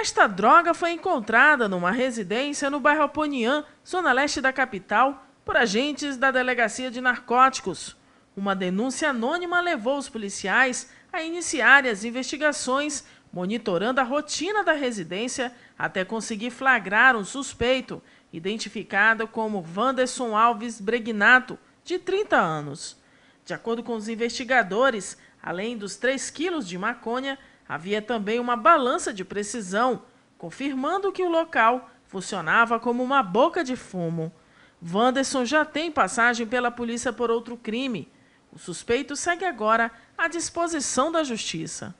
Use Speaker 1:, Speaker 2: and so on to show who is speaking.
Speaker 1: Esta droga foi encontrada numa residência no bairro Aponian, zona leste da capital, por agentes da Delegacia de Narcóticos. Uma denúncia anônima levou os policiais a iniciarem as investigações, monitorando a rotina da residência até conseguir flagrar um suspeito, identificado como Vanderson Alves Bregnato, de 30 anos. De acordo com os investigadores, além dos 3 quilos de maconha, Havia também uma balança de precisão, confirmando que o local funcionava como uma boca de fumo. Wanderson já tem passagem pela polícia por outro crime. O suspeito segue agora à disposição da justiça.